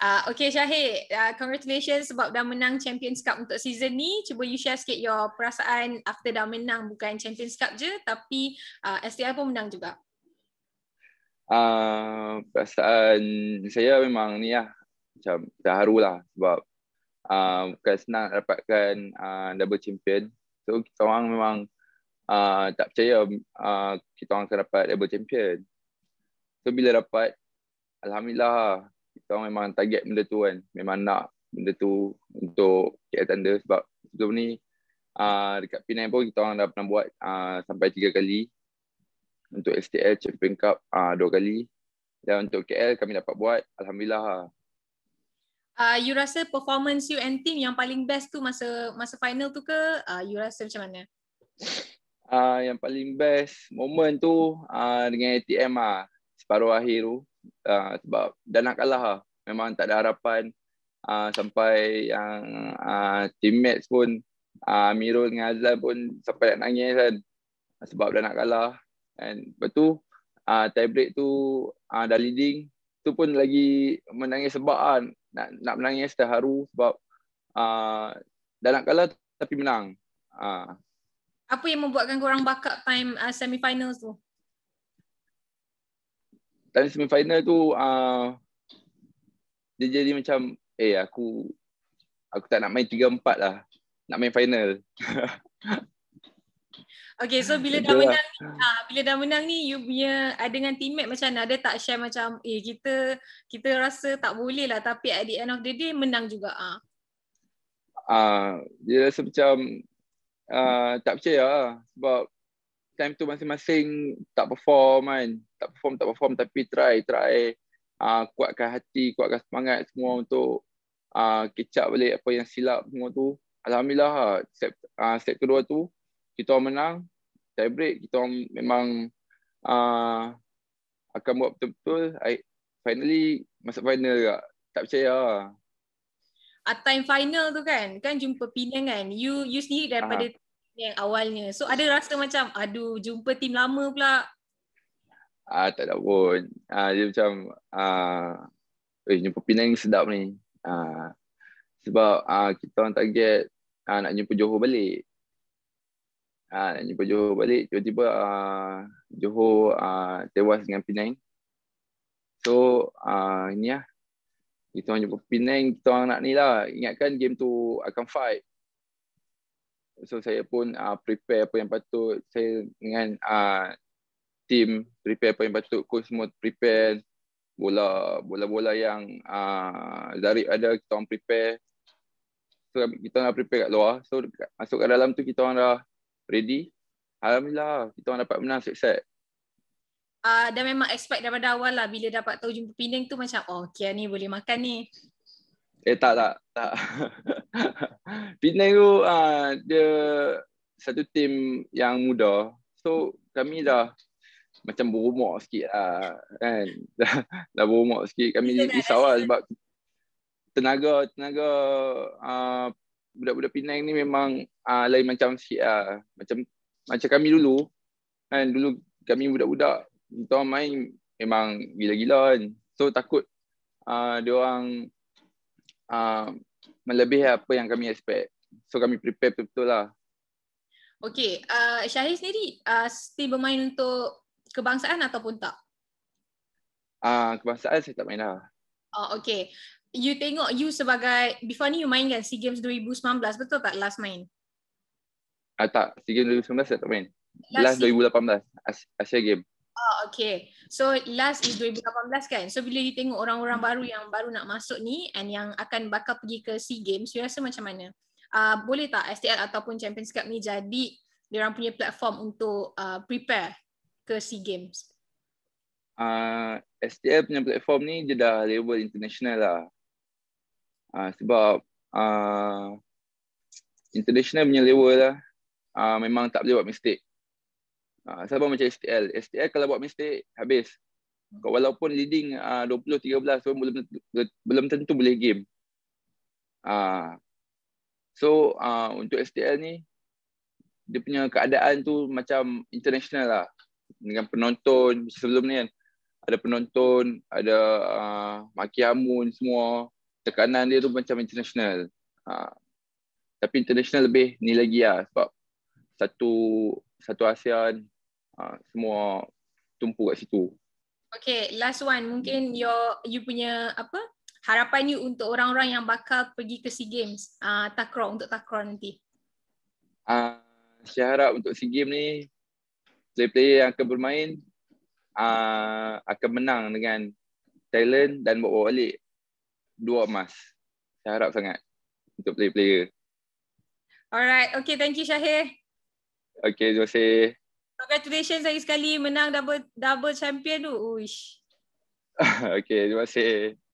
Uh, okay Syahid, uh, congratulations sebab dah menang Champions Cup untuk season ni. Cuba you share sikit your perasaan after dah menang bukan Champions Cup je tapi uh, ah, STL pun menang juga. Uh, perasaan saya memang ni lah macam dah haru lah sebab uh, bukan senang dapatkan uh, double champion. So kita orang memang uh, tak percaya uh, kita orang akan dapat double champion. So bila dapat, Alhamdulillah tahun memang target benda tu kan memang nak benda tu untuk KL Thunder sebab sebelum ni uh, dekat Penang pun kita orang dah pernah buat uh, sampai tiga kali untuk STL Champion Cup uh, dua kali dan untuk KL kami dapat buat Alhamdulillah uh, you rasa performance you and team yang paling best tu masa masa final tu ke uh, you rasa macam mana? Uh, yang paling best moment tu uh, dengan ATM ah uh, separuh akhir tu uh, sebab dah nak kalah lah. Memang tak ada harapan uh, sampai yang uh, teammates pun uh, Mirul dengan Azlan pun sampai nak nangis kan sebab dah nak kalah and lepas tu uh, tie break tu uh, dah leading tu pun lagi menangis sebab uh, nak, nak menangis terharu sebab uh, dah nak kalah tapi menang uh. apa yang membuatkan korang bakat time uh, semi finals tu time semifinal tu uh, dia jadi macam eh aku aku tak nak main 3 4 lah nak main final Okay, so bila dah lah. menang ha, bila dah menang ni you punya ada ah, dengan teammate macam mana? ada tak share macam eh kita kita rasa tak boleh lah tapi at the end of the day menang juga ah. Ha. Ah, uh, dia rasa macam uh, tak percaya lah sebab time tu masing-masing tak perform kan tak perform tak perform tapi try try uh, kuatkan hati kuatkan semangat semua untuk uh, ah, catch balik apa yang silap semua tu alhamdulillah set uh, set kedua tu kita orang menang tie break kita orang memang uh, akan buat betul-betul finally masuk final juga tak percaya lah. At time final tu kan kan jumpa Penang kan you you sendiri daripada uh-huh yang awalnya. So ada rasa macam aduh jumpa tim lama pula. Ah tak ada pun. Ah dia macam ah eh jumpa Penang sedap ni. Ah sebab ah kita orang target ah nak jumpa Johor balik. Ah nak jumpa Johor balik tiba-tiba ah Johor ah tewas dengan pinang So ah ni lah. Kita orang jumpa pinang kita orang nak ni lah. Ingatkan game tu akan fight. So saya pun uh, prepare apa yang patut saya dengan uh, team prepare apa yang patut coach semua prepare bola bola-bola yang uh, Zarif ada kita orang prepare so kita orang prepare kat luar so masuk kat dalam tu kita orang dah ready alhamdulillah kita orang dapat menang set Uh, dan memang expect daripada awal lah bila dapat tahu jumpa Penang tu macam oh Kia ni boleh makan ni Eh tak tak tak. Penang tu uh, dia satu tim yang muda. So kami dah macam berumur sikit lah kan. dah, dah berumur sikit. Kami risau lah sebab tenaga tenaga uh, budak-budak Penang ni memang uh, lain macam sikit lah. Macam, macam kami dulu kan. Dulu kami budak-budak kita main memang gila-gila kan. So takut uh, dia orang Um, melebihi apa yang kami expect. So kami prepare betul-betul lah. Okay, uh, Syahir sendiri uh, still bermain untuk kebangsaan ataupun tak? Ah uh, kebangsaan saya tak main lah. Oh, okay. You tengok you sebagai, before ni you main kan SEA Games 2019, betul tak last main? Ah uh, tak, SEA Games 2019 saya tak main. Last, last 2018, Asia Games. Oh, okay. So last is 2018 kan? So bila you tengok orang-orang hmm. baru yang baru nak masuk ni and yang akan bakal pergi ke SEA Games, you rasa macam mana? Uh, boleh tak STL ataupun Champions Cup ni jadi dia diorang punya platform untuk uh, prepare ke SEA Games? Uh, STL punya platform ni dia dah level international lah. Uh, sebab uh, international punya level lah. Uh, memang tak boleh buat mistake. Ah ha, uh, sama macam STL. STL kalau buat mistake habis. Hmm. Kau walaupun leading uh, 20 13 belum belum tentu boleh game. Ah uh, so uh, untuk STL ni dia punya keadaan tu macam international lah dengan penonton sebelum ni kan ada penonton ada uh, maki hamun semua tekanan dia tu macam international uh, tapi international lebih ni lagi lah sebab satu satu ASEAN ha, semua tumpu kat situ. Okay, last one. Mungkin your you punya apa harapan you untuk orang-orang yang bakal pergi ke SEA Games, uh, takraw, untuk takraw nanti? Uh, saya harap untuk SEA Games ni, player-player yang akan bermain uh, akan menang dengan Thailand dan bawa balik dua emas. Saya harap sangat untuk player-player. Alright, okay, thank you Syahir. Okay, terima kasih. Congratulations lagi sekali menang double double champion tu. Uish. okay, terima kasih.